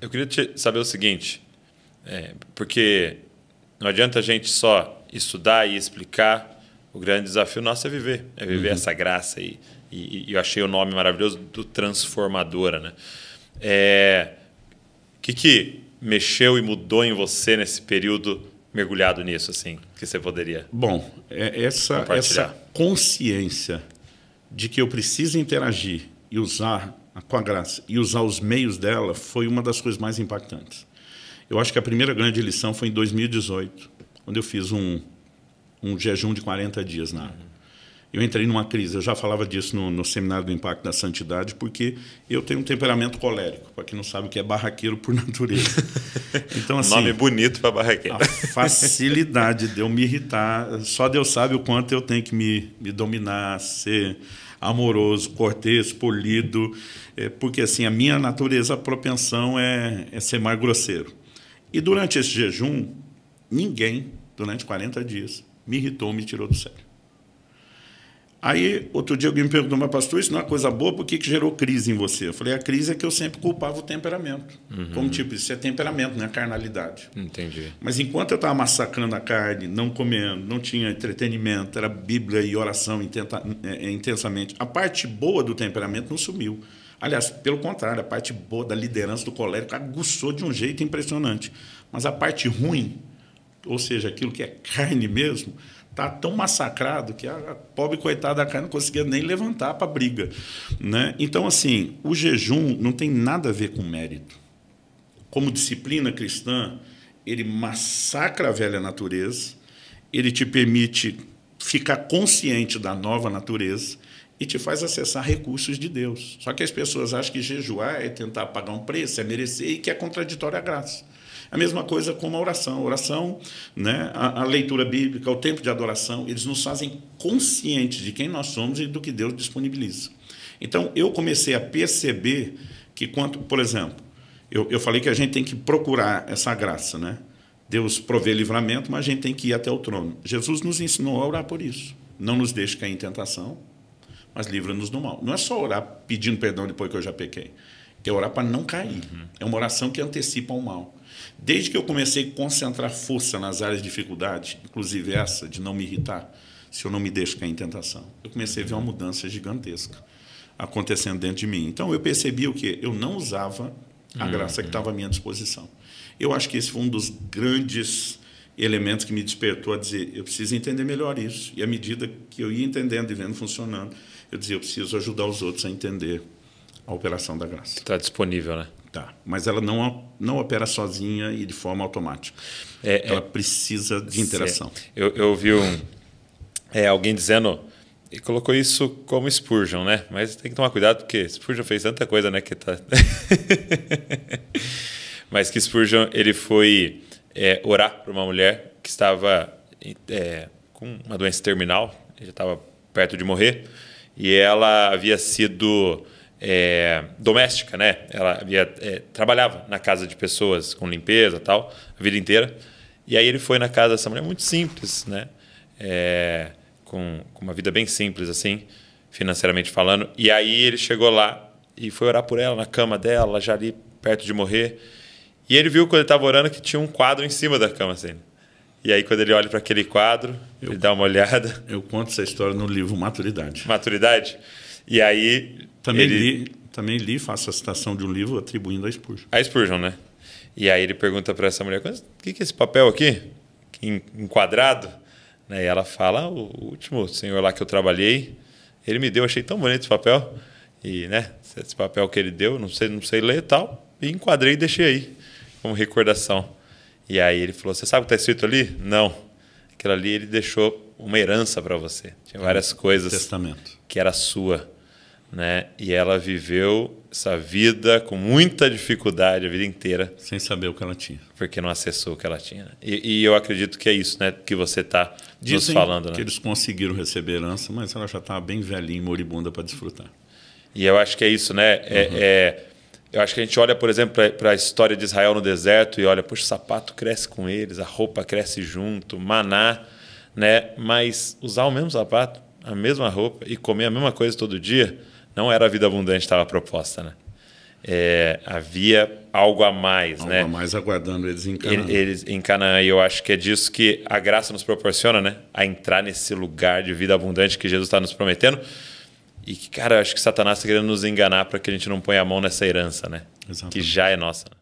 eu queria saber o seguinte, é, porque não adianta a gente só estudar e explicar. O grande desafio nosso é viver, é viver uhum. essa graça E, e, eu achei o nome maravilhoso do transformadora, né? É, que que mexeu e mudou em você nesse período mergulhado nisso, assim, que você poderia? Bom, é, essa essa consciência de que eu preciso interagir e usar com a graça e usar os meios dela foi uma das coisas mais impactantes. Eu acho que a primeira grande lição foi em 2018, quando eu fiz um, um jejum de 40 dias na água. Eu entrei numa crise, eu já falava disso no, no Seminário do Impacto da Santidade, porque eu tenho um temperamento colérico, para quem não sabe o que é barraqueiro por natureza. Então, assim, Nome bonito para barraqueiro. A facilidade de eu me irritar, só Deus sabe o quanto eu tenho que me, me dominar, ser amoroso, cortês, polido, é, porque assim a minha natureza, a propensão é, é ser mais grosseiro. E durante esse jejum, ninguém, durante 40 dias, me irritou, me tirou do sério. Aí, outro dia, alguém me perguntou, mas pastor, isso não é coisa boa, por que, que gerou crise em você? Eu falei, a crise é que eu sempre culpava o temperamento. Uhum. Como tipo, isso é temperamento, não é carnalidade. Entendi. Mas enquanto eu estava massacrando a carne, não comendo, não tinha entretenimento, era Bíblia e oração é, é, intensamente, a parte boa do temperamento não sumiu. Aliás, pelo contrário, a parte boa da liderança do colérico aguçou de um jeito impressionante. Mas a parte ruim, ou seja, aquilo que é carne mesmo, tá tão massacrado que a pobre coitada da carne não conseguia nem levantar para briga, né? Então assim, o jejum não tem nada a ver com mérito. Como disciplina cristã, ele massacra a velha natureza, ele te permite ficar consciente da nova natureza e te faz acessar recursos de Deus. Só que as pessoas acham que jejuar é tentar pagar um preço, é merecer e que é contraditória à graça. A mesma coisa como a oração. A oração, né, a, a, leitura bíblica, o tempo de adoração, eles nos fazem conscientes de quem nós somos e do que Deus disponibiliza. Então, eu comecei a perceber que, quanto, por exemplo, eu, eu falei que a gente tem que procurar essa graça, né? Deus provê livramento, mas a gente tem que ir até o trono. Jesus nos ensinou a orar por isso. Não nos deixe cair em tentação, mas livra-nos do mal. Não é só orar pedindo perdão depois que eu já pequei. É orar para não cair. Uhum. É uma oração que antecipa o mal. Desde que eu comecei a concentrar força nas áreas de dificuldade, inclusive essa de não me irritar, se eu não me deixo cair em tentação, eu comecei a ver uma mudança gigantesca acontecendo dentro de mim. Então eu percebi o que eu não usava a uhum. graça que estava à minha disposição. Eu acho que esse foi um dos grandes elementos que me despertou a dizer, eu preciso entender melhor isso. E à medida que eu ia entendendo e vendo funcionando, eu dizia, eu preciso ajudar os outros a entender a operação da graça. Está disponível, né? Tá, mas ela não, não opera sozinha e de forma automática. É, é ela é, precisa de interação. eu, eu vi um, é, alguém dizendo, e colocou isso como Spurgeon, né? Mas tem que tomar cuidado porque Spurgeon fez tanta coisa, né? Que tá... mas que Spurgeon ele foi é, orar por uma mulher que estava é, com uma doença terminal, já estava perto de morrer, e ela havia sido é, doméstica, né? Ela havia, é, trabalhava na casa de pessoas com limpeza tal, a vida inteira. E aí ele foi na casa dessa mulher muito simples, né? É, com, com, uma vida bem simples, assim, financeiramente falando. E aí ele chegou lá e foi orar por ela na cama dela, já ali perto de morrer. E ele viu quando ele estava orando que tinha um quadro em cima da cama dele. Assim. E aí, quando ele olha para aquele quadro, eu, ele dá uma olhada. Eu conto essa história no livro Maturidade. Maturidade? E aí. Também, ele... li, também li, faço a citação de um livro atribuindo a Spurgeon. A Spurgeon, né? E aí ele pergunta para essa mulher: o que, é esse papel aqui? Enquadrado? Né, e ela fala: o último senhor lá que eu trabalhei, ele me deu, achei tão bonito esse papel. E, né, esse papel que ele deu, não sei, não sei ler e tal. E enquadrei e deixei aí como recordação. E aí ele falou: Você sabe o que está escrito ali? Não. Aquilo ali ele deixou uma herança para você. Tinha várias coisas Testamento. que era sua. Né? E ela viveu essa vida com muita dificuldade a vida inteira. Sem saber o que ela tinha. Porque não acessou o que ela tinha. Né? E, e eu acredito que é isso né, que você está nos falando. Né? que né? eles conseguiram receber herança, mas ela já estava tá bem velhinha e moribunda para desfrutar. E eu acho que é isso, né? É, uhum. é eu acho que a gente olha, por exemplo, para a história de Israel no deserto e olha, poxa, o sapato cresce com eles, a roupa cresce junto, maná, né? Mas usar o mesmo sapato, a mesma roupa e comer a mesma coisa todo dia, não era a vida abundante que estava proposta, né? É, havia algo a mais, algo né? Algo a mais aguardando eles em Canaã. Eles em Canaã, e eu acho que é disso que a graça nos proporciona, né? A entrar nesse lugar de vida abundante que Jesus está nos prometendo. E que, cara, eu acho que Satanás está querendo nos enganar para que a gente não ponha a mão nessa herança, né? Exatamente. Que já é nossa. Né?